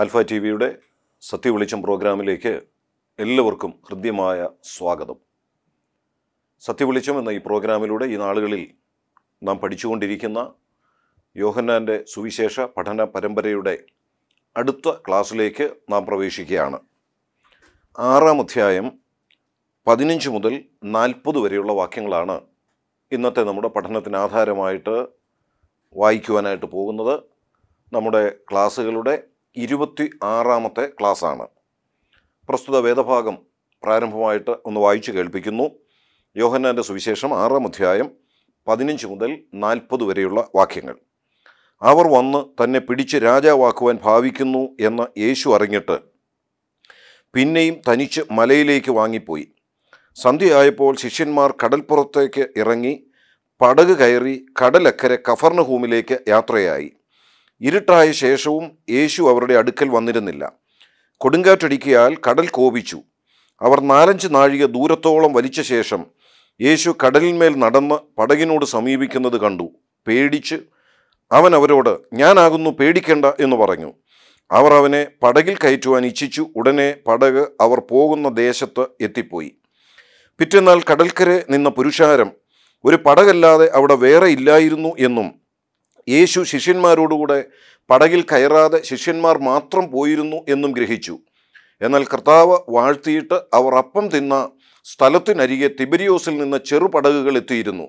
alpha T വിയുടെ സത്യവെളിച്ചം പ്രോഗ്രാമിലേക്ക് എല്ലാവർക്കും ഹൃദ്യമായ സ്വാഗതം സത്യവെളിച്ചം എന്ന ഈ പ്രോഗ്രാമിലൂടെ ഈ നാളുകളിൽ നാം പഠിച്ചുകൊണ്ടിരിക്കുന്ന യോഹന്നാൻ്റെ സുവിശേഷ പഠന പരമ്പരയുടെ അടുത്ത ക്ലാസ്സിലേക്ക് നാം പ്രവേശിക്കുകയാണ് ആറാം അധ്യായം പതിനഞ്ച് മുതൽ നാൽപ്പത് വരെയുള്ള വാക്യങ്ങളാണ് ഇന്നത്തെ നമ്മുടെ പഠനത്തിന് ആധാരമായിട്ട് വായിക്കുവാനായിട്ട് പോകുന്നത് നമ്മുടെ ക്ലാസ്സുകളുടെ ഇരുപത്തി ആറാമത്തെ ക്ലാസ്സാണ് പ്രസ്തുത വേദഭാഗം പ്രാരംഭമായിട്ട് ഒന്ന് വായിച്ചു കേൾപ്പിക്കുന്നു യോഹന്നാൻ്റെ സുവിശേഷം ആറാം അധ്യായം പതിനഞ്ച് മുതൽ നാൽപ്പത് വരെയുള്ള വാക്യങ്ങൾ അവർ വന്ന് തന്നെ പിടിച്ച് രാജാവാക്കുവാൻ ഭാവിക്കുന്നു എന്ന് യേശു അറിഞ്ഞിട്ട് പിന്നെയും തനിച്ച് മലയിലേക്ക് വാങ്ങിപ്പോയി സന്ധ്യയായപ്പോൾ ശിഷ്യന്മാർ കടൽപ്പുറത്തേക്ക് ഇറങ്ങി പടക് കയറി കടലക്കരെ കഫർണഹൂമിലേക്ക് യാത്രയായി ഇരുട്ടായ ശേഷവും യേശു അവരുടെ അടുക്കൽ വന്നിരുന്നില്ല കൊടുങ്കാറ്റടിക്കിയാൽ കടൽ കോപിച്ചു അവർ നാലഞ്ച് നാഴിക ദൂരത്തോളം വലിച്ച ശേഷം യേശു കടലിന്മേൽ നടന്ന് പടകിനോട് സമീപിക്കുന്നത് കണ്ടു പേടിച്ച് അവൻ അവരോട് ഞാനാകുന്നു പേടിക്കേണ്ട എന്ന് പറഞ്ഞു അവർ അവനെ പടകിൽ കയറ്റുവാൻ ഇച്ഛിച്ചു ഉടനെ പടക് അവർ പോകുന്ന ദേശത്ത് എത്തിപ്പോയി പിറ്റേന്നാൾ കടൽക്കരെ നിന്ന പുരുഷാരം ഒരു പടകല്ലാതെ അവിടെ വേറെ ഇല്ലായിരുന്നു എന്നും യേശു ശിഷ്യന്മാരോടുകൂടെ പടകിൽ കയറാതെ ശിഷ്യന്മാർ മാത്രം പോയിരുന്നു എന്നും ഗ്രഹിച്ചു എന്നാൽ കർത്താവ് വാഴ്ത്തിയിട്ട് അവർ അപ്പം തിന്ന സ്ഥലത്തിനരികെ തിബരിയോസിൽ നിന്ന് ചെറുപടകുകൾ എത്തിയിരുന്നു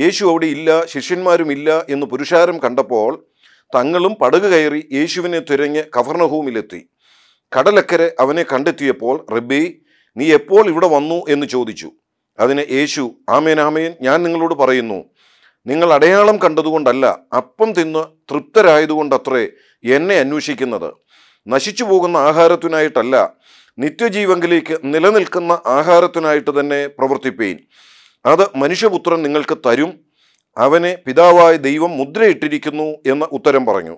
യേശു അവിടെ ഇല്ല ശിഷ്യന്മാരുമില്ല എന്ന് പുരുഷാരം കണ്ടപ്പോൾ തങ്ങളും പടക് കയറി യേശുവിനെ തുരഞ്ഞ് കവർണഹൂമിലെത്തി കടലക്കരെ അവനെ കണ്ടെത്തിയപ്പോൾ റബ്ബി നീ എപ്പോൾ ഇവിടെ വന്നു എന്ന് ചോദിച്ചു അതിന് യേശു ആമേൻ ആമേൻ ഞാൻ നിങ്ങളോട് പറയുന്നു നിങ്ങൾ അടയാളം കണ്ടതുകൊണ്ടല്ല അപ്പം തിന്ന് തൃപ്തരായതുകൊണ്ടത്രേ എന്നെ അന്വേഷിക്കുന്നത് നശിച്ചു പോകുന്ന ആഹാരത്തിനായിട്ടല്ല നിത്യജീവങ്കിലേക്ക് നിലനിൽക്കുന്ന ആഹാരത്തിനായിട്ട് തന്നെ പ്രവർത്തിപ്പേൻ അത് മനുഷ്യപുത്രൻ നിങ്ങൾക്ക് തരും അവനെ പിതാവായ ദൈവം മുദ്രയിട്ടിരിക്കുന്നു എന്ന ഉത്തരം പറഞ്ഞു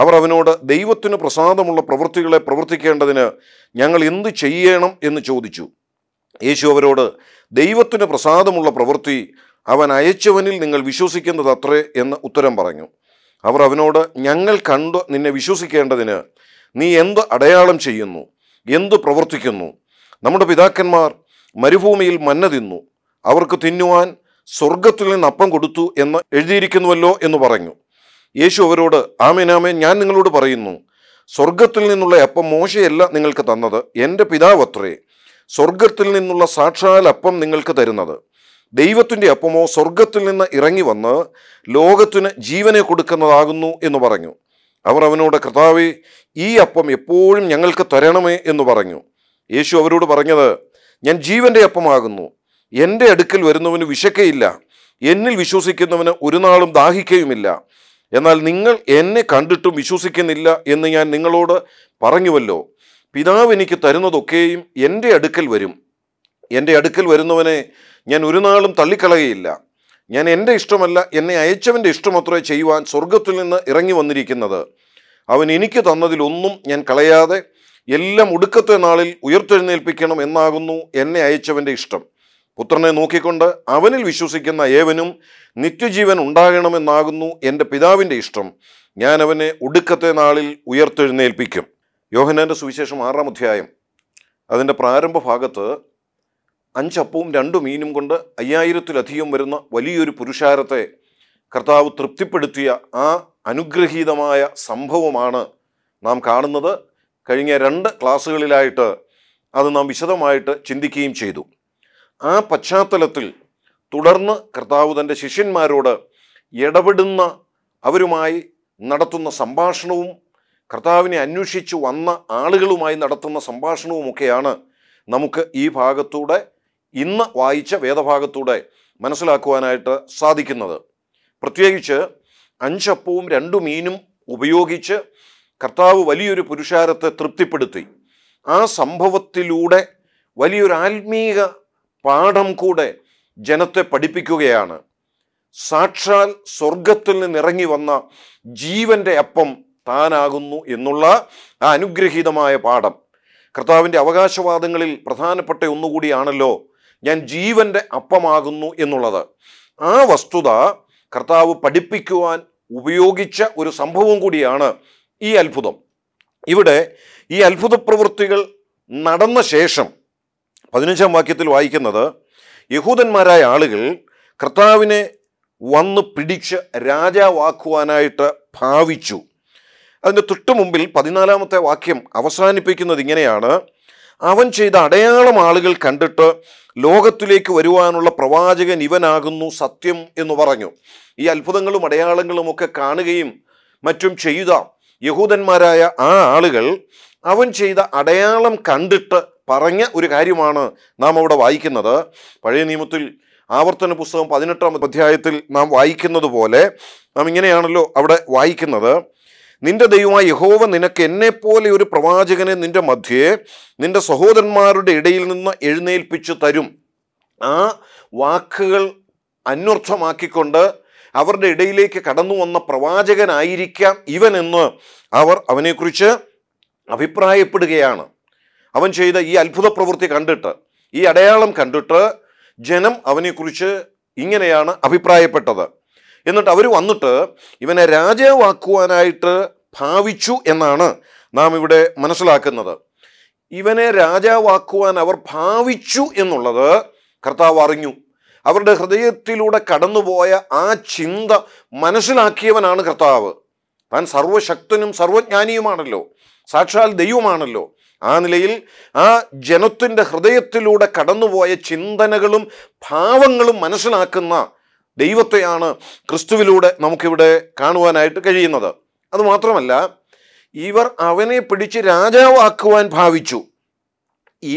അവർ അവനോട് ദൈവത്തിന് പ്രസാദമുള്ള പ്രവൃത്തികളെ പ്രവർത്തിക്കേണ്ടതിന് ഞങ്ങൾ എന്ത് ചെയ്യണം എന്ന് ചോദിച്ചു യേശു അവരോട് ദൈവത്തിന് പ്രസാദമുള്ള പ്രവൃത്തി അവൻ അയച്ചവനിൽ നിങ്ങൾ വിശ്വസിക്കുന്നത് അത്രേ എന്ന് ഉത്തരം പറഞ്ഞു അവർ അവനോട് ഞങ്ങൾ കണ്ടു നിന്നെ വിശ്വസിക്കേണ്ടതിന് നീ എന്ത് അടയാളം ചെയ്യുന്നു എന്ത് പ്രവർത്തിക്കുന്നു നമ്മുടെ പിതാക്കന്മാർ മരുഭൂമിയിൽ മന്ന തിന്നു അവർക്ക് തിന്നുവാൻ സ്വർഗത്തിൽ നിന്ന് അപ്പം കൊടുത്തു എന്ന് എഴുതിയിരിക്കുന്നുവല്ലോ എന്ന് പറഞ്ഞു യേശു അവരോട് ആമേനാമേ ഞാൻ നിങ്ങളോട് പറയുന്നു സ്വർഗത്തിൽ നിന്നുള്ള അപ്പം മോശയല്ല നിങ്ങൾക്ക് തന്നത് എൻ്റെ പിതാവത്രേ സ്വർഗത്തിൽ നിന്നുള്ള സാക്ഷാൽ അപ്പം നിങ്ങൾക്ക് തരുന്നത് ദൈവത്തിൻ്റെ അപ്പമോ സ്വർഗത്തിൽ നിന്ന് ഇറങ്ങി വന്ന് ലോകത്തിന് ജീവനെ കൊടുക്കുന്നതാകുന്നു എന്ന് പറഞ്ഞു അവർ അവനോട് കർത്താവെ ഈ അപ്പം എപ്പോഴും ഞങ്ങൾക്ക് തരണമേ എന്ന് പറഞ്ഞു യേശു അവരോട് പറഞ്ഞത് ഞാൻ ജീവൻ്റെ അപ്പമാകുന്നു എൻ്റെ അടുക്കൽ വരുന്നവന് വിശക്കയില്ല എന്നിൽ വിശ്വസിക്കുന്നവന് ഒരു നാളും ദാഹിക്കയുമില്ല എന്നാൽ നിങ്ങൾ എന്നെ കണ്ടിട്ടും വിശ്വസിക്കുന്നില്ല എന്ന് ഞാൻ നിങ്ങളോട് പറഞ്ഞുവല്ലോ പിതാവ് എനിക്ക് തരുന്നതൊക്കെയും എൻ്റെ അടുക്കൽ വരും എൻ്റെ അടുക്കൽ വരുന്നവനെ ഞാൻ ഒരു നാളും തള്ളിക്കളയുകയില്ല ഞാൻ എൻ്റെ ഇഷ്ടമല്ല എന്നെ അയച്ചവൻ്റെ ഇഷ്ടമത്രേ ചെയ്യുവാൻ സ്വർഗത്തിൽ നിന്ന് ഇറങ്ങി വന്നിരിക്കുന്നത് അവൻ എനിക്ക് തന്നതിലൊന്നും ഞാൻ കളയാതെ എല്ലാം ഒടുക്കത്തെ നാളിൽ ഉയർത്തെഴുന്നേൽപ്പിക്കണം എന്നാകുന്നു എന്നെ അയച്ചവൻ്റെ ഇഷ്ടം പുത്രനെ നോക്കിക്കൊണ്ട് അവനിൽ വിശ്വസിക്കുന്ന ഏവനും നിത്യജീവൻ ഉണ്ടാകണമെന്നാകുന്നു എൻ്റെ പിതാവിൻ്റെ ഇഷ്ടം ഞാൻ അവനെ ഒടുക്കത്തെ നാളിൽ ഉയർത്തെഴുന്നേൽപ്പിക്കും യോഹനാൻ്റെ സുവിശേഷം ആറാം അധ്യായം അതിൻ്റെ പ്രാരംഭ ഭാഗത്ത് അഞ്ചപ്പവും രണ്ടു മീനും കൊണ്ട് അയ്യായിരത്തിലധികം വരുന്ന വലിയൊരു പുരുഷാരത്തെ കർത്താവ് തൃപ്തിപ്പെടുത്തിയ ആ അനുഗ്രഹീതമായ സംഭവമാണ് നാം കാണുന്നത് കഴിഞ്ഞ രണ്ട് ക്ലാസ്സുകളിലായിട്ട് അത് നാം വിശദമായിട്ട് ചിന്തിക്കുകയും ചെയ്തു ആ പശ്ചാത്തലത്തിൽ തുടർന്ന് കർത്താവ് തൻ്റെ ശിഷ്യന്മാരോട് ഇടപെടുന്ന അവരുമായി നടത്തുന്ന സംഭാഷണവും കർത്താവിനെ അന്വേഷിച്ച് വന്ന ആളുകളുമായി നടത്തുന്ന സംഭാഷണവുമൊക്കെയാണ് നമുക്ക് ഈ ഭാഗത്തൂടെ ഇന്ന് വായിച്ച വേദഭാഗത്തൂടെ മനസ്സിലാക്കുവാനായിട്ട് സാധിക്കുന്നത് പ്രത്യേകിച്ച് അഞ്ചപ്പവും രണ്ടു മീനും ഉപയോഗിച്ച് കർത്താവ് വലിയൊരു പുരുഷാരത്തെ തൃപ്തിപ്പെടുത്തി ആ സംഭവത്തിലൂടെ വലിയൊരു ആത്മീക പാഠം കൂടെ ജനത്തെ പഠിപ്പിക്കുകയാണ് സാക്ഷാൽ സ്വർഗത്തിൽ നിന്നിറങ്ങി വന്ന ജീവന്റെ അപ്പം താനാകുന്നു എന്നുള്ള ആ അനുഗ്രഹീതമായ പാഠം കർത്താവിൻ്റെ അവകാശവാദങ്ങളിൽ പ്രധാനപ്പെട്ട ഒന്നുകൂടിയാണല്ലോ ഞാൻ ജീവൻ്റെ അപ്പമാകുന്നു എന്നുള്ളത് ആ വസ്തുത കർത്താവ് പഠിപ്പിക്കുവാൻ ഉപയോഗിച്ച ഒരു സംഭവം കൂടിയാണ് ഈ അത്ഭുതം ഇവിടെ ഈ അത്ഭുത പ്രവൃത്തികൾ നടന്ന ശേഷം പതിനഞ്ചാം വാക്യത്തിൽ വായിക്കുന്നത് യഹൂദന്മാരായ ആളുകൾ കർത്താവിനെ വന്ന് പിടിച്ച് രാജാവാക്കുവാനായിട്ട് ഭാവിച്ചു അതിൻ്റെ തൊട്ടു മുമ്പിൽ പതിനാലാമത്തെ വാക്യം അവസാനിപ്പിക്കുന്നത് ഇങ്ങനെയാണ് അവൻ ചെയ്ത അടയാളം ആളുകൾ കണ്ടിട്ട് ലോകത്തിലേക്ക് വരുവാനുള്ള പ്രവാചകൻ ഇവനാകുന്നു സത്യം എന്ന് പറഞ്ഞു ഈ അത്ഭുതങ്ങളും അടയാളങ്ങളും ഒക്കെ കാണുകയും മറ്റും ചെയ്ത യഹൂദന്മാരായ ആ ആളുകൾ അവൻ ചെയ്ത അടയാളം കണ്ടിട്ട് പറഞ്ഞ ഒരു കാര്യമാണ് നാം അവിടെ വായിക്കുന്നത് പഴയ നിയമത്തിൽ ആവർത്തന പുസ്തകം പതിനെട്ടാം അധ്യായത്തിൽ നാം വായിക്കുന്നത് പോലെ നാം ഇങ്ങനെയാണല്ലോ അവിടെ വായിക്കുന്നത് നിന്റെ ദൈവമായ യഹോവ നിനക്ക് എന്നെപ്പോലെ ഒരു പ്രവാചകനെ നിന്റെ മധ്യേ നിന്റെ സഹോദരന്മാരുടെ ഇടയിൽ നിന്ന് എഴുന്നേൽപ്പിച്ചു തരും ആ വാക്കുകൾ അന്വർത്ഥമാക്കിക്കൊണ്ട് അവരുടെ ഇടയിലേക്ക് കടന്നു വന്ന പ്രവാചകനായിരിക്കാം ഇവനെന്ന് അവർ അവനെക്കുറിച്ച് അഭിപ്രായപ്പെടുകയാണ് അവൻ ചെയ്ത ഈ അത്ഭുത പ്രവൃത്തി കണ്ടിട്ട് ഈ അടയാളം കണ്ടിട്ട് ജനം അവനെക്കുറിച്ച് ഇങ്ങനെയാണ് അഭിപ്രായപ്പെട്ടത് എന്നിട്ട് അവർ വന്നിട്ട് ഇവനെ രാജാവാക്കുവാനായിട്ട് ഭാവിച്ചു എന്നാണ് നാം ഇവിടെ മനസ്സിലാക്കുന്നത് ഇവനെ രാജാവാക്കുവാൻ അവർ ഭാവിച്ചു എന്നുള്ളത് കർത്താവ് അറിഞ്ഞു അവരുടെ ഹൃദയത്തിലൂടെ കടന്നുപോയ ആ ചിന്ത മനസ്സിലാക്കിയവനാണ് കർത്താവ് താൻ സർവശക്തനും സർവജ്ഞാനിയുമാണല്ലോ സാക്ഷാൽ ദൈവമാണല്ലോ ആ നിലയിൽ ആ ജനത്തിൻ്റെ ഹൃദയത്തിലൂടെ കടന്നുപോയ ചിന്തനകളും ഭാവങ്ങളും മനസ്സിലാക്കുന്ന ദൈവത്തെയാണ് ക്രിസ്തുവിലൂടെ നമുക്കിവിടെ കാണുവാനായിട്ട് കഴിയുന്നത് അതുമാത്രമല്ല ഇവർ അവനെ പിടിച്ച് രാജാവാക്കുവാൻ ഭാവിച്ചു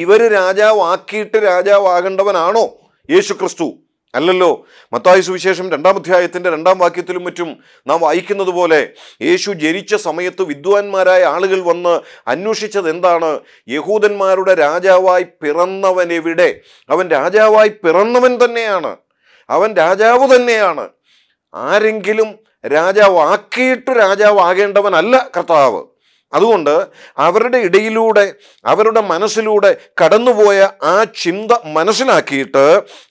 ഇവർ രാജാവാക്കിയിട്ട് രാജാവാകേണ്ടവനാണോ യേശു ക്രിസ്തു അല്ലല്ലോ മത്തായ സുവിശേഷം രണ്ടാം അധ്യായത്തിൻ്റെ രണ്ടാം വാക്യത്തിലും മറ്റും നാം വായിക്കുന്നത് പോലെ യേശു ജനിച്ച സമയത്ത് വിദ്വാൻമാരായ ആളുകൾ വന്ന് അന്വേഷിച്ചത് എന്താണ് യഹൂദന്മാരുടെ രാജാവായി പിറന്നവനെവിടെ അവൻ രാജാവായി പിറന്നവൻ തന്നെയാണ് അവൻ രാജാവ് തന്നെയാണ് ആരെങ്കിലും രാജാവ് ആക്കിയിട്ട് രാജാവ് ആകേണ്ടവനല്ല കർത്താവ് അതുകൊണ്ട് അവരുടെ ഇടയിലൂടെ അവരുടെ മനസ്സിലൂടെ കടന്നുപോയ ആ ചിന്ത മനസ്സിലാക്കിയിട്ട്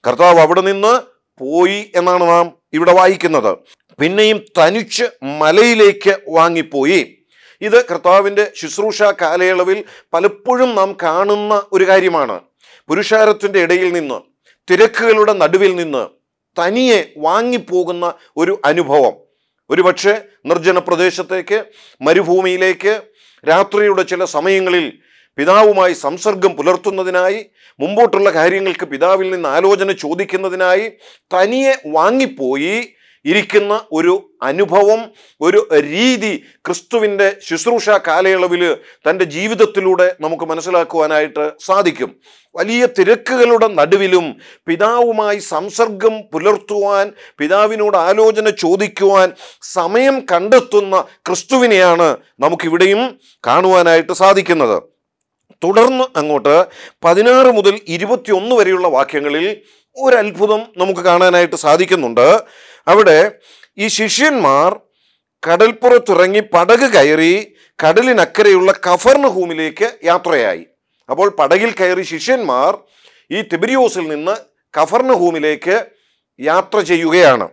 കർത്താവ് അവിടെ നിന്ന് പോയി എന്നാണ് നാം ഇവിടെ വായിക്കുന്നത് പിന്നെയും തനിച്ച് മലയിലേക്ക് വാങ്ങിപ്പോയി ഇത് കർത്താവിൻ്റെ ശുശ്രൂഷ കാലയളവിൽ പലപ്പോഴും നാം കാണുന്ന ഒരു കാര്യമാണ് പുരുഷാരത്തിൻ്റെ ഇടയിൽ നിന്ന് തിരക്കുകളുടെ നടുവിൽ നിന്ന് തനിയെ വാങ്ങിപ്പോകുന്ന ഒരു അനുഭവം ഒരുപക്ഷെ നിർജ്ജന പ്രദേശത്തേക്ക് മരുഭൂമിയിലേക്ക് രാത്രിയുടെ ചില സമയങ്ങളിൽ പിതാവുമായി സംസർഗം പുലർത്തുന്നതിനായി മുമ്പോട്ടുള്ള കാര്യങ്ങൾക്ക് പിതാവിൽ നിന്ന് ആലോചന ചോദിക്കുന്നതിനായി തനിയെ വാങ്ങിപ്പോയി ഇരിക്കുന്ന ഒരു അനുഭവം ഒരു രീതി ക്രിസ്തുവിൻ്റെ ശുശ്രൂഷ കാലയളവിൽ തൻ്റെ ജീവിതത്തിലൂടെ നമുക്ക് മനസ്സിലാക്കുവാനായിട്ട് സാധിക്കും വലിയ തിരക്കുകളുടെ നടുവിലും പിതാവുമായി സംസർഗം പുലർത്തുവാൻ പിതാവിനോട് ആലോചന ചോദിക്കുവാൻ സമയം കണ്ടെത്തുന്ന ക്രിസ്തുവിനെയാണ് നമുക്കിവിടെയും കാണുവാനായിട്ട് സാധിക്കുന്നത് തുടർന്ന് അങ്ങോട്ട് പതിനാറ് മുതൽ ഇരുപത്തിയൊന്ന് വരെയുള്ള വാക്യങ്ങളിൽ ഒരത്ഭുതം നമുക്ക് കാണാനായിട്ട് സാധിക്കുന്നുണ്ട് അവിടെ ഈ ശിഷ്യന്മാർ കടൽപ്പുറത്തിറങ്ങി പടക് കയറി കടലിനക്കരെയുള്ള കഫർണഹൂമിലേക്ക് യാത്രയായി അപ്പോൾ പടകിൽ കയറി ശിഷ്യന്മാർ ഈ തിബിരിയോസിൽ നിന്ന് കഫർണഹൂമിലേക്ക് യാത്ര ചെയ്യുകയാണ്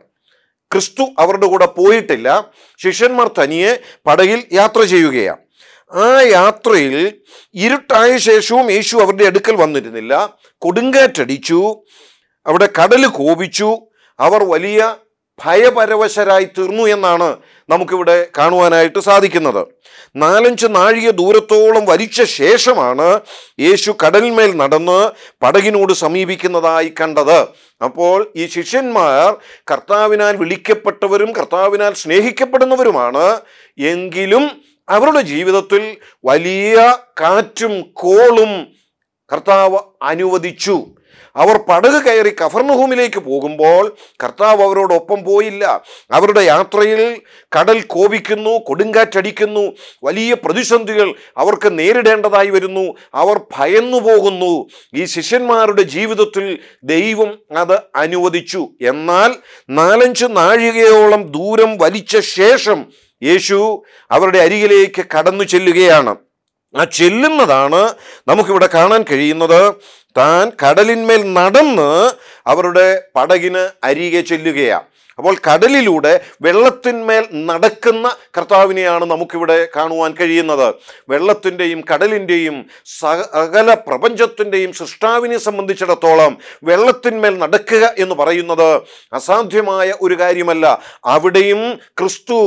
ക്രിസ്തു അവരുടെ കൂടെ പോയിട്ടില്ല ശിഷ്യന്മാർ തനിയെ പടകിൽ യാത്ര ചെയ്യുകയാണ് ആ യാത്രയിൽ ഇരുട്ടായ ശേഷവും യേശു അവരുടെ അടുക്കൽ വന്നിരുന്നില്ല കൊടുങ്കാറ്റടിച്ചു അവിടെ കടൽ കോപിച്ചു അവർ വലിയ ഭയപരവശരായി തീർന്നു എന്നാണ് നമുക്കിവിടെ കാണുവാനായിട്ട് സാധിക്കുന്നത് നാലഞ്ച് നാഴിക ദൂരത്തോളം വലിച്ച ശേഷമാണ് യേശു കടലിന്മേൽ നടന്ന് പടകിനോട് സമീപിക്കുന്നതായി കണ്ടത് അപ്പോൾ ഈ ശിഷ്യന്മാർ കർത്താവിനാൽ വിളിക്കപ്പെട്ടവരും കർത്താവിനാൽ സ്നേഹിക്കപ്പെടുന്നവരുമാണ് എങ്കിലും അവരുടെ ജീവിതത്തിൽ വലിയ കാറ്റും കോളും കർത്താവ് അനുവദിച്ചു അവർ പടക് കയറി കഫർണഹൂമിലേക്ക് പോകുമ്പോൾ കർത്താവ് അവരോടൊപ്പം പോയില്ല അവരുടെ യാത്രയിൽ കടൽ കോപിക്കുന്നു കൊടുങ്കാറ്റടിക്കുന്നു വലിയ പ്രതിസന്ധികൾ അവർക്ക് നേരിടേണ്ടതായി വരുന്നു അവർ ഭയന്നു പോകുന്നു ഈ ശിഷ്യന്മാരുടെ ജീവിതത്തിൽ ദൈവം അത് അനുവദിച്ചു എന്നാൽ നാലഞ്ച് നാഴികയോളം ദൂരം വലിച്ച ശേഷം യേശു അവരുടെ അരികിലേക്ക് കടന്നു ചെല്ലുകയാണ് ആ ചെല്ലുന്നതാണ് നമുക്കിവിടെ കാണാൻ കഴിയുന്നത് താൻ കടലിന്മേൽ നടന്ന് അവരുടെ പടകിന് അരികെ ചെല്ലുകയാണ് അപ്പോൾ കടലിലൂടെ വെള്ളത്തിന്മേൽ നടക്കുന്ന കർത്താവിനെയാണ് നമുക്കിവിടെ കാണുവാൻ കഴിയുന്നത് വെള്ളത്തിൻ്റെയും കടലിൻ്റെയും സകല പ്രപഞ്ചത്തിൻ്റെയും സൃഷ്ടാവിനെ സംബന്ധിച്ചിടത്തോളം വെള്ളത്തിന്മേൽ നടക്കുക എന്ന് പറയുന്നത് അസാധ്യമായ ഒരു കാര്യമല്ല അവിടെയും ക്രിസ്തു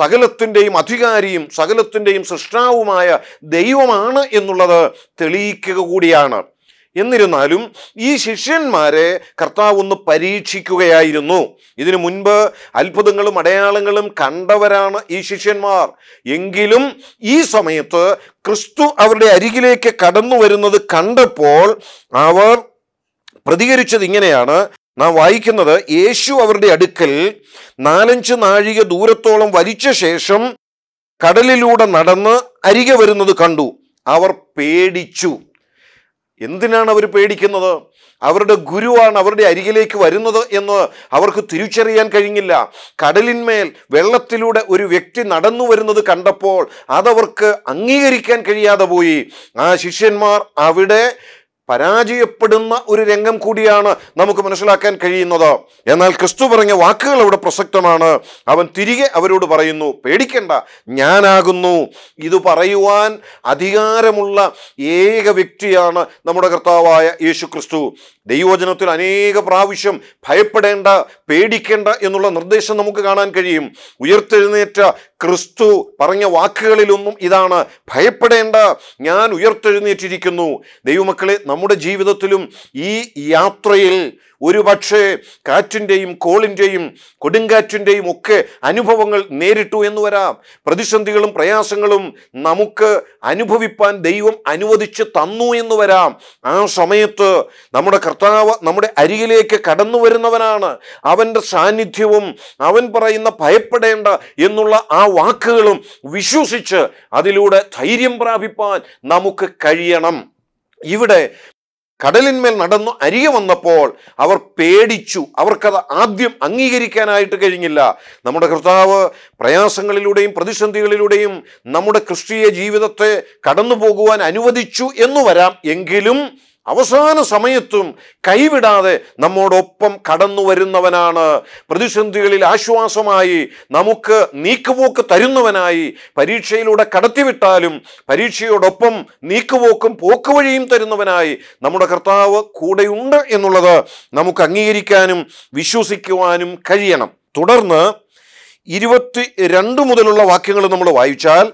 സകലത്തിൻ്റെയും അധികാരിയും സകലത്തിൻ്റെയും സൃഷ്ടാവുമായ ദൈവമാണ് എന്നുള്ളത് തെളിയിക്കുക കൂടിയാണ് എന്നിരുന്നാലും ഈ ശിഷ്യന്മാരെ കർത്താവ് ഒന്ന് പരീക്ഷിക്കുകയായിരുന്നു ഇതിനു മുൻപ് അത്ഭുതങ്ങളും അടയാളങ്ങളും കണ്ടവരാണ് ഈ ശിഷ്യന്മാർ എങ്കിലും ഈ സമയത്ത് ക്രിസ്തു അവരുടെ അരികിലേക്ക് കടന്നു വരുന്നത് കണ്ടപ്പോൾ അവർ പ്രതികരിച്ചത് ഇങ്ങനെയാണ് നാം വായിക്കുന്നത് യേശു അവരുടെ അടുക്കൽ നാലഞ്ച് നാഴിക ദൂരത്തോളം വലിച്ച ശേഷം കടലിലൂടെ നടന്ന് അരികെ വരുന്നത് കണ്ടു അവർ പേടിച്ചു എന്തിനാണ് അവർ പേടിക്കുന്നത് അവരുടെ ഗുരുവാണ് അവരുടെ അരികിലേക്ക് വരുന്നത് എന്ന് അവർക്ക് തിരിച്ചറിയാൻ കഴിഞ്ഞില്ല കടലിന്മേൽ വെള്ളത്തിലൂടെ ഒരു വ്യക്തി നടന്നു വരുന്നത് കണ്ടപ്പോൾ അതവർക്ക് അംഗീകരിക്കാൻ കഴിയാതെ പോയി ആ ശിഷ്യന്മാർ അവിടെ പരാജയപ്പെടുന്ന ഒരു രംഗം കൂടിയാണ് നമുക്ക് മനസ്സിലാക്കാൻ കഴിയുന്നത് എന്നാൽ ക്രിസ്തു പറഞ്ഞ വാക്കുകൾ അവിടെ പ്രസക്തമാണ് അവൻ തിരികെ അവരോട് പറയുന്നു പേടിക്കണ്ട ഞാനാകുന്നു ഇത് പറയുവാൻ അധികാരമുള്ള ഏക വ്യക്തിയാണ് നമ്മുടെ കർത്താവായ യേശു ക്രിസ്തു ദൈവചനത്തിൽ അനേക പ്രാവശ്യം ഭയപ്പെടേണ്ട പേടിക്കേണ്ട എന്നുള്ള നിർദ്ദേശം നമുക്ക് കാണാൻ കഴിയും ഉയർത്തെഴുന്നേറ്റ ക്രിസ്തു പറഞ്ഞ വാക്കുകളിലൊന്നും ഇതാണ് ഭയപ്പെടേണ്ട ഞാൻ ഉയർത്തെഴുന്നേറ്റിരിക്കുന്നു ദൈവമക്കളെ നമ്മുടെ ജീവിതത്തിലും ഈ യാത്രയിൽ ഒരുപക്ഷെ കാറ്റിൻ്റെയും കോളിൻ്റെയും കൊടുങ്കാറ്റിൻ്റെയും ഒക്കെ അനുഭവങ്ങൾ നേരിട്ടു എന്ന് വരാം പ്രതിസന്ധികളും പ്രയാസങ്ങളും നമുക്ക് അനുഭവിപ്പാൻ ദൈവം അനുവദിച്ച് തന്നു എന്ന് വരാം ആ സമയത്ത് നമ്മുടെ കർത്താവ് നമ്മുടെ അരികിലേക്ക് കടന്നു വരുന്നവനാണ് അവൻ്റെ സാന്നിധ്യവും അവൻ പറയുന്ന ഭയപ്പെടേണ്ട എന്നുള്ള ആ വാക്കുകളും വിശ്വസിച്ച് അതിലൂടെ ധൈര്യം പ്രാപിപ്പാൻ നമുക്ക് കഴിയണം ഇവിടെ കടലിന്മേൽ നടന്നു അരിയ വന്നപ്പോൾ അവർ പേടിച്ചു അവർക്കത് ആദ്യം അംഗീകരിക്കാനായിട്ട് കഴിഞ്ഞില്ല നമ്മുടെ കർത്താവ് പ്രയാസങ്ങളിലൂടെയും പ്രതിസന്ധികളിലൂടെയും നമ്മുടെ ക്രിസ്തീയ ജീവിതത്തെ കടന്നു പോകുവാൻ അനുവദിച്ചു എന്നു വരാം എങ്കിലും അവസാന സമയത്തും കൈവിടാതെ നമ്മോടൊപ്പം കടന്നു വരുന്നവനാണ് പ്രതിസന്ധികളിൽ ആശ്വാസമായി നമുക്ക് നീക്കുപോക്ക് തരുന്നവനായി പരീക്ഷയിലൂടെ കടത്തിവിട്ടാലും പരീക്ഷയോടൊപ്പം നീക്കുപോക്കും പോക്കുവഴിയും തരുന്നവനായി നമ്മുടെ കർത്താവ് കൂടെയുണ്ട് എന്നുള്ളത് നമുക്ക് അംഗീകരിക്കാനും വിശ്വസിക്കുവാനും കഴിയണം തുടർന്ന് ഇരുപത്തി രണ്ട് മുതലുള്ള വാക്യങ്ങൾ നമ്മൾ വായിച്ചാൽ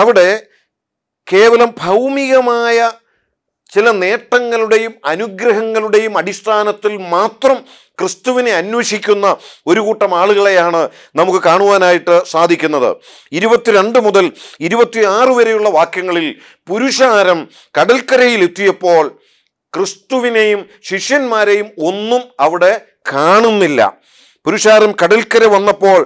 അവിടെ കേവലം ഭൗമികമായ ചില നേട്ടങ്ങളുടെയും അനുഗ്രഹങ്ങളുടെയും അടിസ്ഥാനത്തിൽ മാത്രം ക്രിസ്തുവിനെ അന്വേഷിക്കുന്ന ഒരു കൂട്ടം ആളുകളെയാണ് നമുക്ക് കാണുവാനായിട്ട് സാധിക്കുന്നത് ഇരുപത്തിരണ്ട് മുതൽ ഇരുപത്തിയാറ് വരെയുള്ള വാക്യങ്ങളിൽ പുരുഷാരം കടൽക്കരയിൽ എത്തിയപ്പോൾ ക്രിസ്തുവിനെയും ശിഷ്യന്മാരെയും ഒന്നും അവിടെ കാണുന്നില്ല പുരുഷാരം കടൽക്കര വന്നപ്പോൾ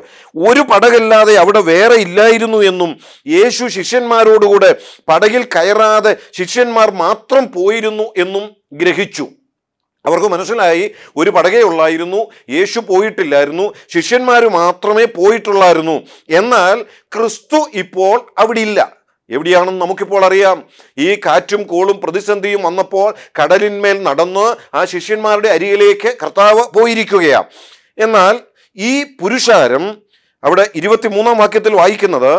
ഒരു പടകല്ലാതെ അവിടെ വേറെ ഇല്ലായിരുന്നു എന്നും യേശു ശിഷ്യന്മാരോടുകൂടെ പടകിൽ കയറാതെ ശിഷ്യന്മാർ മാത്രം പോയിരുന്നു എന്നും ഗ്രഹിച്ചു അവർക്ക് മനസ്സിലായി ഒരു പടകേ ഉള്ളായിരുന്നു യേശു പോയിട്ടില്ലായിരുന്നു ശിഷ്യന്മാർ മാത്രമേ പോയിട്ടുള്ളായിരുന്നു എന്നാൽ ക്രിസ്തു ഇപ്പോൾ അവിടെ ഇല്ല എവിടെയാണെന്ന് നമുക്കിപ്പോൾ അറിയാം ഈ കാറ്റും കോളും പ്രതിസന്ധിയും വന്നപ്പോൾ കടലിന്മേൽ നടന്ന് ആ ശിഷ്യന്മാരുടെ അരികിലേക്ക് കർത്താവ് പോയിരിക്കുകയാണ് എന്നാൽ ഈ പുരുഷാരം അവിടെ ഇരുപത്തിമൂന്നാം വാക്യത്തിൽ വായിക്കുന്നത്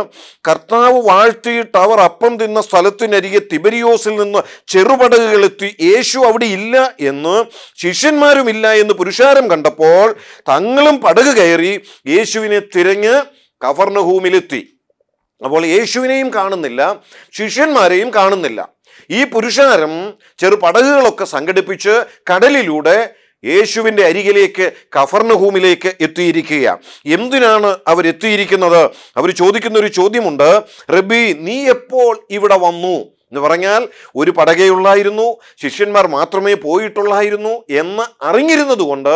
കർത്താവ് വാഴ്ത്തിയിട്ട് അവർ അപ്പം തിന്ന സ്ഥലത്തിനരികെ തിബരിയോസിൽ നിന്ന് ചെറുപടകുകളെത്തി യേശു അവിടെ ഇല്ല എന്ന് ശിഷ്യന്മാരും ഇല്ല എന്ന് പുരുഷാരം കണ്ടപ്പോൾ തങ്ങളും പടക് കയറി യേശുവിനെ തിരഞ്ഞ് കവർണഹൂമിലെത്തി അപ്പോൾ യേശുവിനെയും കാണുന്നില്ല ശിഷ്യന്മാരെയും കാണുന്നില്ല ഈ പുരുഷാരം ചെറുപടകുകളൊക്കെ സംഘടിപ്പിച്ച് കടലിലൂടെ യേശുവിൻ്റെ അരികിലേക്ക് കഫർണഹൂമിലേക്ക് എത്തിയിരിക്കുക എന്തിനാണ് അവരെത്തിയിരിക്കുന്നത് അവർ ചോദിക്കുന്ന ഒരു ചോദ്യമുണ്ട് റബി നീ എപ്പോൾ ഇവിടെ വന്നു എന്ന് പറഞ്ഞാൽ ഒരു പടകയുള്ളായിരുന്നു ശിഷ്യന്മാർ മാത്രമേ പോയിട്ടുള്ളായിരുന്നു എന്ന് അറിഞ്ഞിരുന്നതുകൊണ്ട്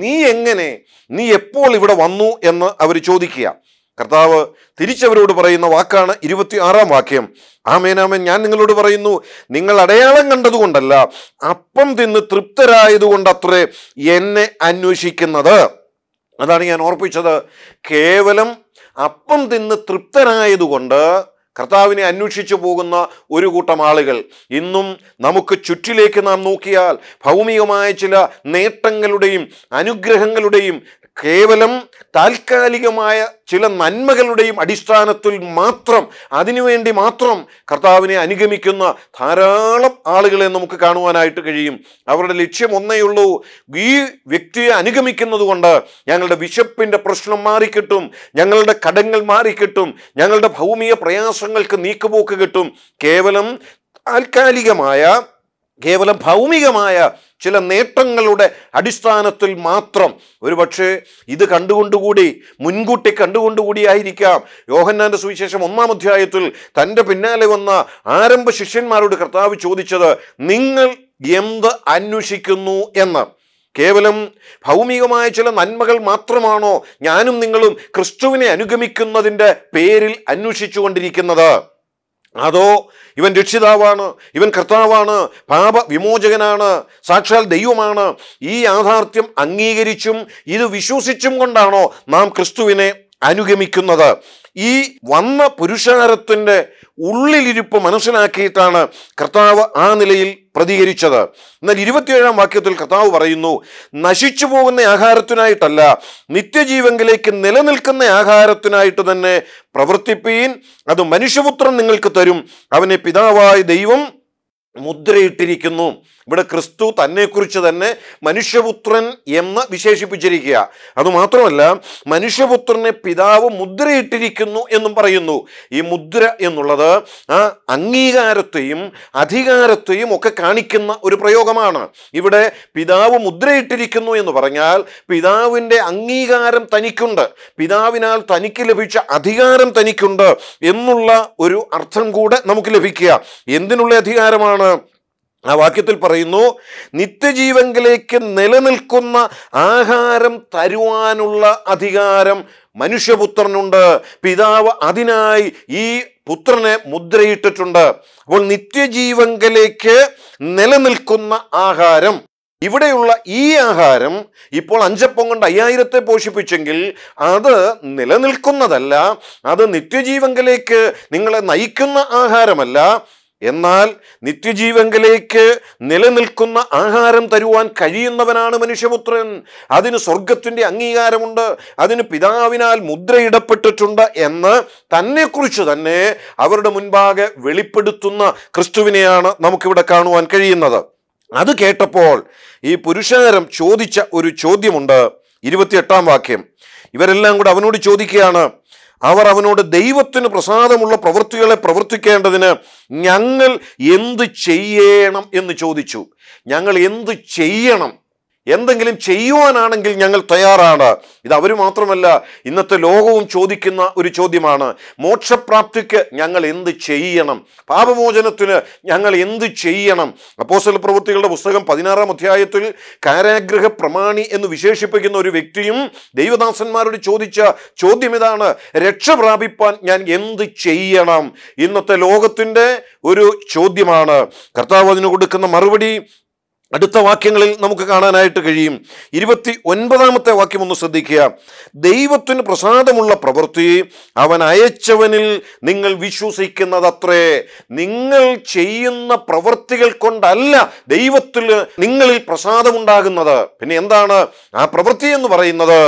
നീ എങ്ങനെ നീ എപ്പോൾ ഇവിടെ വന്നു എന്ന് അവർ ചോദിക്കുക കർത്താവ് തിരിച്ചവരോട് പറയുന്ന വാക്കാണ് ആറാം വാക്യം ആമേനാമൻ ഞാൻ നിങ്ങളോട് പറയുന്നു നിങ്ങൾ അടയാളം കണ്ടതുകൊണ്ടല്ല അപ്പം തിന്ന് തൃപ്തരായതുകൊണ്ടത്രേ എന്നെ അന്വേഷിക്കുന്നത് അതാണ് ഞാൻ ഓർപ്പിച്ചത് കേവലം അപ്പം തിന്ന് തൃപ്തരായതുകൊണ്ട് കർത്താവിനെ അന്വേഷിച്ചു പോകുന്ന ഒരു കൂട്ടം ആളുകൾ ഇന്നും നമുക്ക് ചുറ്റിലേക്ക് നാം നോക്കിയാൽ ഭൗമികമായ ചില നേട്ടങ്ങളുടെയും അനുഗ്രഹങ്ങളുടെയും കേവലം താൽക്കാലികമായ ചില നന്മകളുടെയും അടിസ്ഥാനത്തിൽ മാത്രം അതിനുവേണ്ടി മാത്രം കർത്താവിനെ അനുഗമിക്കുന്ന ധാരാളം ആളുകളെ നമുക്ക് കാണുവാനായിട്ട് കഴിയും അവരുടെ ലക്ഷ്യം ഒന്നേ ഉള്ളൂ ഈ വ്യക്തിയെ അനുഗമിക്കുന്നത് കൊണ്ട് ഞങ്ങളുടെ വിശപ്പിൻ്റെ പ്രശ്നം മാറിക്കിട്ടും ഞങ്ങളുടെ കടങ്ങൾ മാറിക്കിട്ടും ഞങ്ങളുടെ ഭൗമിക പ്രയാസങ്ങൾക്ക് നീക്കുപോക്ക് കിട്ടും കേവലം താൽക്കാലികമായ കേവലം ഭൗമികമായ ചില നേട്ടങ്ങളുടെ അടിസ്ഥാനത്തിൽ മാത്രം ഒരുപക്ഷെ ഇത് കണ്ടുകൊണ്ടുകൂടി മുൻകൂട്ടി കണ്ടുകൊണ്ടുകൂടിയായിരിക്കാം യോഹന്നാൻ്റെ സുവിശേഷം ഒന്നാം അധ്യായത്തിൽ തൻ്റെ പിന്നാലെ വന്ന ആരംഭ ശിഷ്യന്മാരോട് കർത്താവ് ചോദിച്ചത് നിങ്ങൾ എന്ത് അന്വേഷിക്കുന്നു എന്ന് കേവലം ഭൗമികമായ ചില നന്മകൾ മാത്രമാണോ ഞാനും നിങ്ങളും ക്രിസ്തുവിനെ അനുഗമിക്കുന്നതിൻ്റെ പേരിൽ അന്വേഷിച്ചുകൊണ്ടിരിക്കുന്നത് അതോ ഇവൻ രക്ഷിതാവാണ് ഇവൻ കർത്താവാണ് പാപവിമോചകനാണ് സാക്ഷാൽ ദൈവമാണ് ഈ യാഥാർത്ഥ്യം അംഗീകരിച്ചും ഇത് വിശ്വസിച്ചും കൊണ്ടാണോ നാം ക്രിസ്തുവിനെ അനുഗമിക്കുന്നത് ഈ വന്ന പുരുഷാരത്തിൻ്റെ ഉള്ളിലിരിപ്പ് മനസ്സിലാക്കിയിട്ടാണ് കർത്താവ് ആ നിലയിൽ പ്രതികരിച്ചത് എന്നാൽ ഇരുപത്തിയേഴാം വാക്യത്തിൽ കർത്താവ് പറയുന്നു നശിച്ചു പോകുന്ന ആഹാരത്തിനായിട്ടല്ല നിത്യജീവങ്കിലേക്ക് നിലനിൽക്കുന്ന ആഹാരത്തിനായിട്ട് തന്നെ പ്രവർത്തിപ്പീൻ അത് മനുഷ്യപുത്രൻ നിങ്ങൾക്ക് തരും അവനെ പിതാവായ ദൈവം മുദ്രയിട്ടിരിക്കുന്നു ഇവിടെ ക്രിസ്തു തന്നെക്കുറിച്ച് തന്നെ മനുഷ്യപുത്രൻ എന്ന് വിശേഷിപ്പിച്ചിരിക്കുക അതുമാത്രമല്ല മനുഷ്യപുത്രനെ പിതാവ് മുദ്രയിട്ടിരിക്കുന്നു എന്നും പറയുന്നു ഈ മുദ്ര എന്നുള്ളത് ആ അംഗീകാരത്തെയും അധികാരത്തെയും ഒക്കെ കാണിക്കുന്ന ഒരു പ്രയോഗമാണ് ഇവിടെ പിതാവ് മുദ്രയിട്ടിരിക്കുന്നു എന്ന് പറഞ്ഞാൽ പിതാവിൻ്റെ അംഗീകാരം തനിക്കുണ്ട് പിതാവിനാൽ തനിക്ക് ലഭിച്ച അധികാരം തനിക്കുണ്ട് എന്നുള്ള ഒരു അർത്ഥം കൂടെ നമുക്ക് ലഭിക്കുക എന്തിനുള്ള അധികാരമാണ് ആ വാക്യത്തിൽ പറയുന്നു നിത്യജീവങ്കിലേക്ക് നിലനിൽക്കുന്ന ആഹാരം തരുവാനുള്ള അധികാരം മനുഷ്യപുത്രനുണ്ട് പിതാവ് അതിനായി ഈ പുത്രനെ മുദ്രയിട്ടിട്ടുണ്ട് അപ്പോൾ നിത്യജീവങ്കിലേക്ക് നിലനിൽക്കുന്ന ആഹാരം ഇവിടെയുള്ള ഈ ആഹാരം ഇപ്പോൾ അഞ്ചപ്പം കൊണ്ട് അയ്യായിരത്തെ പോഷിപ്പിച്ചെങ്കിൽ അത് നിലനിൽക്കുന്നതല്ല അത് നിത്യജീവങ്കിലേക്ക് നിങ്ങളെ നയിക്കുന്ന ആഹാരമല്ല എന്നാൽ നിത്യജീവങ്കലേക്ക് നിലനിൽക്കുന്ന ആഹാരം തരുവാൻ കഴിയുന്നവനാണ് മനുഷ്യപുത്രൻ അതിന് സ്വർഗത്തിൻ്റെ അംഗീകാരമുണ്ട് അതിന് പിതാവിനാൽ മുദ്രയിടപ്പെട്ടിട്ടുണ്ട് എന്ന് തന്നെക്കുറിച്ച് തന്നെ അവരുടെ മുൻപാകെ വെളിപ്പെടുത്തുന്ന ക്രിസ്തുവിനെയാണ് നമുക്കിവിടെ കാണുവാൻ കഴിയുന്നത് അത് കേട്ടപ്പോൾ ഈ പുരുഷാരം ചോദിച്ച ഒരു ചോദ്യമുണ്ട് ഇരുപത്തിയെട്ടാം വാക്യം ഇവരെല്ലാം കൂടെ അവനോട് ചോദിക്കുകയാണ് അവർ അവനോട് ദൈവത്തിന് പ്രസാദമുള്ള പ്രവൃത്തികളെ പ്രവർത്തിക്കേണ്ടതിന് ഞങ്ങൾ എന്ത് ചെയ്യണം എന്ന് ചോദിച്ചു ഞങ്ങൾ എന്ത് ചെയ്യണം എന്തെങ്കിലും ചെയ്യുവാനാണെങ്കിൽ ഞങ്ങൾ തയ്യാറാണ് ഇത് അവർ മാത്രമല്ല ഇന്നത്തെ ലോകവും ചോദിക്കുന്ന ഒരു ചോദ്യമാണ് മോക്ഷപ്രാപ്തിക്ക് ഞങ്ങൾ എന്ത് ചെയ്യണം പാപമോചനത്തിന് ഞങ്ങൾ എന്ത് ചെയ്യണം അപ്പോസ്റ്റൽ പ്രവൃത്തികളുടെ പുസ്തകം പതിനാറാം അധ്യായത്തിൽ കാരാഗ്രഹ പ്രമാണി എന്ന് വിശേഷിപ്പിക്കുന്ന ഒരു വ്യക്തിയും ദൈവദാസന്മാരോട് ചോദിച്ച ചോദ്യം ഇതാണ് രക്ഷ പ്രാപിപ്പാൻ ഞാൻ എന്ത് ചെയ്യണം ഇന്നത്തെ ലോകത്തിൻ്റെ ഒരു ചോദ്യമാണ് കർത്താവ് അതിന് കൊടുക്കുന്ന മറുപടി അടുത്ത വാക്യങ്ങളിൽ നമുക്ക് കാണാനായിട്ട് കഴിയും ഇരുപത്തി ഒൻപതാമത്തെ വാക്യം ഒന്ന് ശ്രദ്ധിക്കുക ദൈവത്തിന് പ്രസാദമുള്ള പ്രവൃത്തി അവൻ അയച്ചവനിൽ നിങ്ങൾ വിശ്വസിക്കുന്നതത്രേ നിങ്ങൾ ചെയ്യുന്ന പ്രവൃത്തികൾ കൊണ്ടല്ല ദൈവത്തിൽ നിങ്ങളിൽ പ്രസാദമുണ്ടാകുന്നത് പിന്നെ എന്താണ് ആ പ്രവൃത്തി എന്ന് പറയുന്നത്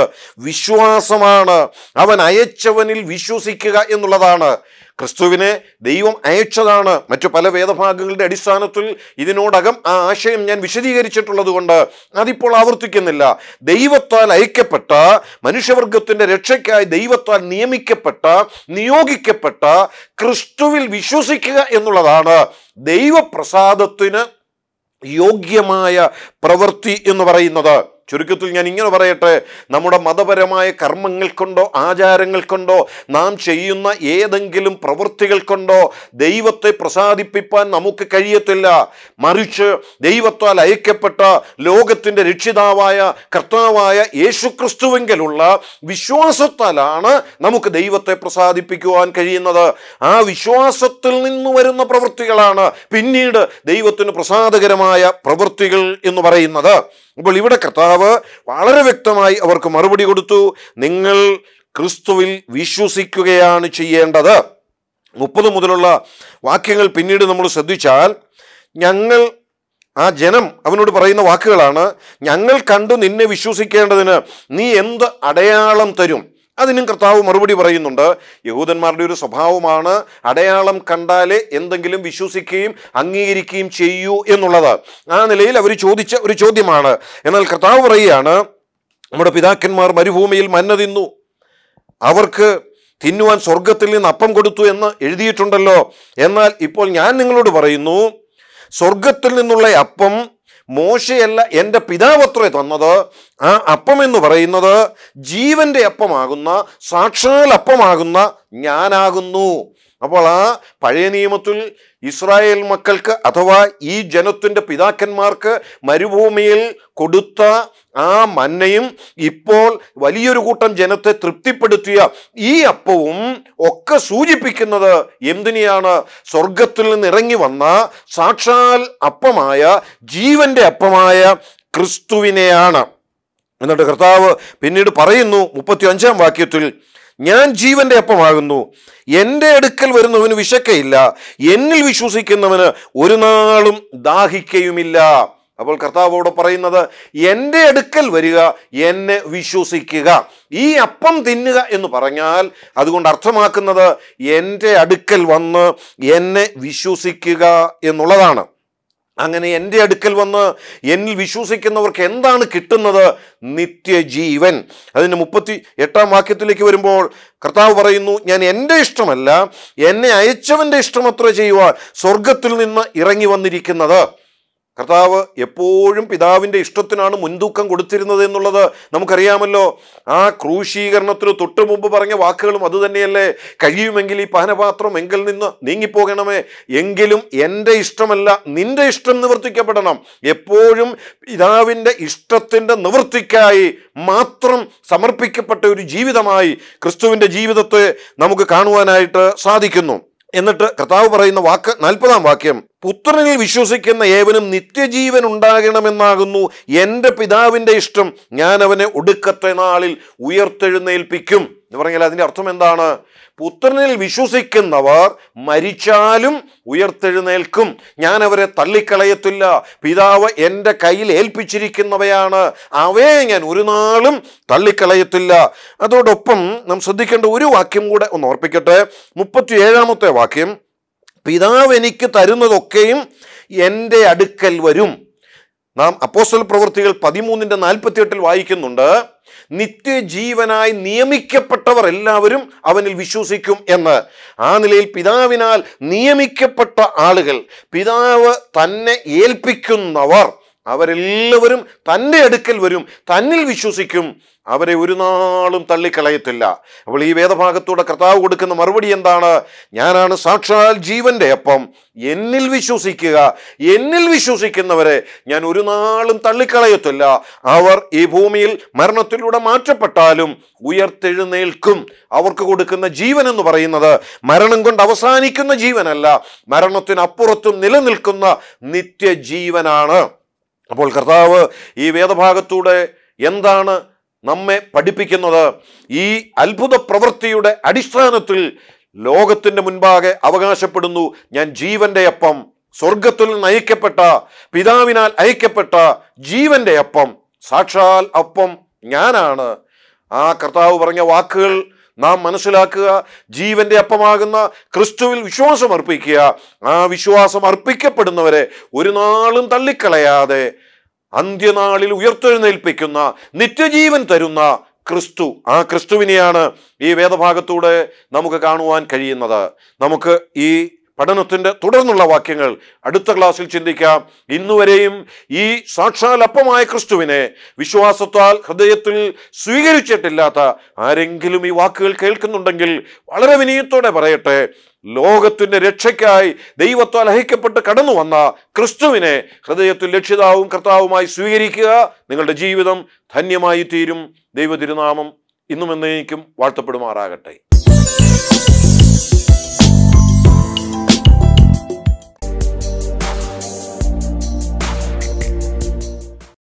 വിശ്വാസമാണ് അവൻ അയച്ചവനിൽ വിശ്വസിക്കുക എന്നുള്ളതാണ് ക്രിസ്തുവിനെ ദൈവം അയച്ചതാണ് മറ്റു പല വേദഭാഗങ്ങളുടെ അടിസ്ഥാനത്തിൽ ഇതിനോടകം ആ ആശയം ഞാൻ വിശദീകരിച്ചിട്ടുള്ളത് കൊണ്ട് അതിപ്പോൾ ആവർത്തിക്കുന്നില്ല ദൈവത്താൽ അയക്കപ്പെട്ട മനുഷ്യവർഗത്തിൻ്റെ രക്ഷയ്ക്കായി ദൈവത്താൽ നിയമിക്കപ്പെട്ട നിയോഗിക്കപ്പെട്ട ക്രിസ്തുവിൽ വിശ്വസിക്കുക എന്നുള്ളതാണ് ദൈവപ്രസാദത്തിന് യോഗ്യമായ പ്രവൃത്തി എന്ന് പറയുന്നത് ചുരുക്കത്തിൽ ഞാൻ ഇങ്ങനെ പറയട്ടെ നമ്മുടെ മതപരമായ കർമ്മങ്ങൾ കൊണ്ടോ ആചാരങ്ങൾ കൊണ്ടോ നാം ചെയ്യുന്ന ഏതെങ്കിലും പ്രവൃത്തികൾ കൊണ്ടോ ദൈവത്തെ പ്രസാദിപ്പിക്കാൻ നമുക്ക് കഴിയത്തില്ല മറിച്ച് ദൈവത്താൽ അയക്കപ്പെട്ട ലോകത്തിൻ്റെ രക്ഷിതാവായ കർത്താവായ ക്രിസ്തുവെങ്കിലുള്ള വിശ്വാസത്താലാണ് നമുക്ക് ദൈവത്തെ പ്രസാദിപ്പിക്കുവാൻ കഴിയുന്നത് ആ വിശ്വാസത്തിൽ നിന്ന് വരുന്ന പ്രവൃത്തികളാണ് പിന്നീട് ദൈവത്തിന് പ്രസാദകരമായ പ്രവൃത്തികൾ എന്ന് പറയുന്നത് അപ്പോൾ ഇവിടെ കർത്താവ് വളരെ വ്യക്തമായി അവർക്ക് മറുപടി കൊടുത്തു നിങ്ങൾ ക്രിസ്തുവിൽ വിശ്വസിക്കുകയാണ് ചെയ്യേണ്ടത് മുപ്പത് മുതലുള്ള വാക്യങ്ങൾ പിന്നീട് നമ്മൾ ശ്രദ്ധിച്ചാൽ ഞങ്ങൾ ആ ജനം അവനോട് പറയുന്ന വാക്കുകളാണ് ഞങ്ങൾ കണ്ടു നിന്നെ വിശ്വസിക്കേണ്ടതിന് നീ എന്ത് അടയാളം തരും അതിനും കർത്താവ് മറുപടി പറയുന്നുണ്ട് യഹൂദന്മാരുടെ ഒരു സ്വഭാവമാണ് അടയാളം കണ്ടാലേ എന്തെങ്കിലും വിശ്വസിക്കുകയും അംഗീകരിക്കുകയും ചെയ്യൂ എന്നുള്ളത് ആ നിലയിൽ അവർ ചോദിച്ച ഒരു ചോദ്യമാണ് എന്നാൽ കർത്താവ് പറയുകയാണ് നമ്മുടെ പിതാക്കന്മാർ മരുഭൂമിയിൽ മന്ന തിന്നു അവർക്ക് തിന്നുവാൻ സ്വർഗത്തിൽ നിന്ന് അപ്പം കൊടുത്തു എന്ന് എഴുതിയിട്ടുണ്ടല്ലോ എന്നാൽ ഇപ്പോൾ ഞാൻ നിങ്ങളോട് പറയുന്നു സ്വർഗത്തിൽ നിന്നുള്ള അപ്പം മോശയല്ല എൻ്റെ പിതാവത്രേ തന്നത് ആ അപ്പം എന്ന് പറയുന്നത് ജീവൻ്റെ അപ്പമാകുന്ന സാക്ഷാൽ അപ്പമാകുന്ന ഞാനാകുന്നു അപ്പോൾ ആ പഴയ നിയമത്തിൽ ഇസ്രായേൽ മക്കൾക്ക് അഥവാ ഈ ജനത്തിൻ്റെ പിതാക്കന്മാർക്ക് മരുഭൂമിയിൽ കൊടുത്ത ആ മന്നയും ഇപ്പോൾ വലിയൊരു കൂട്ടം ജനത്തെ തൃപ്തിപ്പെടുത്തിയ ഈ അപ്പവും ഒക്കെ സൂചിപ്പിക്കുന്നത് എന്തിനെയാണ് സ്വർഗത്തിൽ നിന്ന് ഇറങ്ങി വന്ന സാക്ഷാൽ അപ്പമായ ജീവന്റെ അപ്പമായ ക്രിസ്തുവിനെയാണ് എന്നിട്ട് കർത്താവ് പിന്നീട് പറയുന്നു മുപ്പത്തി അഞ്ചാം വാക്യത്തിൽ ഞാൻ ജീവന്റെ അപ്പമാകുന്നു എൻ്റെ അടുക്കൽ വരുന്നവന് വിശക്കയില്ല എന്നിൽ വിശ്വസിക്കുന്നവന് ഒരു നാളും ദാഹിക്കയുമില്ല അപ്പോൾ കർത്താവോട് പറയുന്നത് എൻ്റെ അടുക്കൽ വരിക എന്നെ വിശ്വസിക്കുക ഈ അപ്പം തിന്നുക എന്ന് പറഞ്ഞാൽ അതുകൊണ്ട് അർത്ഥമാക്കുന്നത് എൻ്റെ അടുക്കൽ വന്ന് എന്നെ വിശ്വസിക്കുക എന്നുള്ളതാണ് അങ്ങനെ എൻ്റെ അടുക്കൽ വന്ന് എന്നിൽ വിശ്വസിക്കുന്നവർക്ക് എന്താണ് കിട്ടുന്നത് നിത്യജീവൻ അതിൻ്റെ മുപ്പത്തി എട്ടാം വാക്യത്തിലേക്ക് വരുമ്പോൾ കർത്താവ് പറയുന്നു ഞാൻ എൻ്റെ ഇഷ്ടമല്ല എന്നെ അയച്ചവൻ്റെ ഇഷ്ടമത്ര ചെയ്യുവാൻ സ്വർഗത്തിൽ നിന്ന് ഇറങ്ങി വന്നിരിക്കുന്നത് കർത്താവ് എപ്പോഴും പിതാവിൻ്റെ ഇഷ്ടത്തിനാണ് മുൻതൂക്കം കൊടുത്തിരുന്നത് എന്നുള്ളത് നമുക്കറിയാമല്ലോ ആ ക്രൂശീകരണത്തിന് തൊട്ടു മുമ്പ് പറഞ്ഞ വാക്കുകളും അതുതന്നെയല്ലേ കഴിയുമെങ്കിൽ ഈ പാനപാത്രം എങ്കിൽ നിന്ന് നീങ്ങിപ്പോകണമേ എങ്കിലും എൻ്റെ ഇഷ്ടമല്ല നിൻ്റെ ഇഷ്ടം നിവർത്തിക്കപ്പെടണം എപ്പോഴും പിതാവിൻ്റെ ഇഷ്ടത്തിൻ്റെ നിവൃത്തിക്കായി മാത്രം സമർപ്പിക്കപ്പെട്ട ഒരു ജീവിതമായി ക്രിസ്തുവിൻ്റെ ജീവിതത്തെ നമുക്ക് കാണുവാനായിട്ട് സാധിക്കുന്നു എന്നിട്ട് കർത്താവ് പറയുന്ന വാക്ക് നാൽപ്പതാം വാക്യം പുത്രനിൽ വിശ്വസിക്കുന്ന ഏവനും നിത്യജീവൻ ഉണ്ടാകണമെന്നാകുന്നു എൻ്റെ പിതാവിൻ്റെ ഇഷ്ടം ഞാൻ അവനെ ഒടുക്കത്തെ നാളിൽ ഉയർത്തെഴുന്നേൽപ്പിക്കും എന്ന് പറഞ്ഞാൽ അതിൻ്റെ അർത്ഥം എന്താണ് പുത്രനിൽ വിശ്വസിക്കുന്നവർ മരിച്ചാലും ഉയർത്തെഴുന്നേൽക്കും ഞാൻ അവരെ തള്ളിക്കളയത്തില്ല പിതാവ് എൻ്റെ കയ്യിൽ ഏൽപ്പിച്ചിരിക്കുന്നവയാണ് അവയെ ഞാൻ ഒരു നാളും തള്ളിക്കളയത്തില്ല അതോടൊപ്പം നാം ശ്രദ്ധിക്കേണ്ട ഒരു വാക്യം കൂടെ ഒന്ന് ഓർപ്പിക്കട്ടെ ഏഴാമത്തെ വാക്യം പിതാവ് എനിക്ക് തരുന്നതൊക്കെയും എൻ്റെ അടുക്കൽ വരും നാം അപ്പോസ്റ്റൽ പ്രവൃത്തികൾ പതിമൂന്നിൻ്റെ നാൽപ്പത്തിയെട്ടിൽ വായിക്കുന്നുണ്ട് നിത്യജീവനായി നിയമിക്കപ്പെട്ടവർ എല്ലാവരും അവനിൽ വിശ്വസിക്കും എന്ന് ആ നിലയിൽ പിതാവിനാൽ നിയമിക്കപ്പെട്ട ആളുകൾ പിതാവ് തന്നെ ഏൽപ്പിക്കുന്നവർ അവരെല്ലാവരും തൻ്റെ അടുക്കൽ വരും തന്നിൽ വിശ്വസിക്കും അവരെ ഒരു നാളും തള്ളിക്കളയത്തില്ല അപ്പോൾ ഈ വേദഭാഗത്തൂടെ കർത്താവ് കൊടുക്കുന്ന മറുപടി എന്താണ് ഞാനാണ് സാക്ഷാൽ ജീവൻ്റെ അപ്പം എന്നിൽ വിശ്വസിക്കുക എന്നിൽ വിശ്വസിക്കുന്നവരെ ഞാൻ ഒരു നാളും തള്ളിക്കളയത്തില്ല അവർ ഈ ഭൂമിയിൽ മരണത്തിലൂടെ മാറ്റപ്പെട്ടാലും ഉയർത്തെഴുന്നേൽക്കും അവർക്ക് കൊടുക്കുന്ന ജീവൻ എന്ന് പറയുന്നത് മരണം കൊണ്ട് അവസാനിക്കുന്ന ജീവനല്ല മരണത്തിനപ്പുറത്തും നിലനിൽക്കുന്ന നിത്യജീവനാണ് അപ്പോൾ കർത്താവ് ഈ വേദഭാഗത്തൂടെ എന്താണ് നമ്മെ പഠിപ്പിക്കുന്നത് ഈ അത്ഭുത പ്രവൃത്തിയുടെ അടിസ്ഥാനത്തിൽ ലോകത്തിൻ്റെ മുൻപാകെ അവകാശപ്പെടുന്നു ഞാൻ ജീവന്റെ അപ്പം സ്വർഗത്തിൽ നിന്ന് അയക്കപ്പെട്ട പിതാവിനാൽ അയക്കപ്പെട്ട ജീവന്റെ അപ്പം സാക്ഷാൽ അപ്പം ഞാനാണ് ആ കർത്താവ് പറഞ്ഞ വാക്കുകൾ നാം മനസ്സിലാക്കുക ജീവന്റെ അപ്പമാകുന്ന ക്രിസ്തുവിൽ വിശ്വാസം അർപ്പിക്കുക ആ വിശ്വാസം അർപ്പിക്കപ്പെടുന്നവരെ ഒരു നാളും തള്ളിക്കളയാതെ അന്ത്യനാളിൽ ഉയർത്തെഴുന്നേൽപ്പിക്കുന്ന നിത്യജീവൻ തരുന്ന ക്രിസ്തു ആ ക്രിസ്തുവിനെയാണ് ഈ വേദഭാഗത്തൂടെ നമുക്ക് കാണുവാൻ കഴിയുന്നത് നമുക്ക് ഈ പഠനത്തിൻ്റെ തുടർന്നുള്ള വാക്യങ്ങൾ അടുത്ത ക്ലാസ്സിൽ ചിന്തിക്കാം ഇന്നുവരെയും ഈ സാക്ഷാലപ്പമായ ക്രിസ്തുവിനെ വിശ്വാസത്താൽ ഹൃദയത്തിൽ സ്വീകരിച്ചിട്ടില്ലാത്ത ആരെങ്കിലും ഈ വാക്കുകൾ കേൾക്കുന്നുണ്ടെങ്കിൽ വളരെ വിനയത്തോടെ പറയട്ടെ ലോകത്തിൻ്റെ രക്ഷയ്ക്കായി ദൈവത്താൽ അഹിക്കപ്പെട്ട് കടന്നു വന്ന ക്രിസ്തുവിനെ ഹൃദയത്തിൽ രക്ഷിതാവും കർത്താവുമായി സ്വീകരിക്കുക നിങ്ങളുടെ ജീവിതം ധന്യമായി തീരും ദൈവതിരുനാമം ഇന്നും എന്നേക്കും വാഴ്ത്തപ്പെടുമാറാകട്ടെ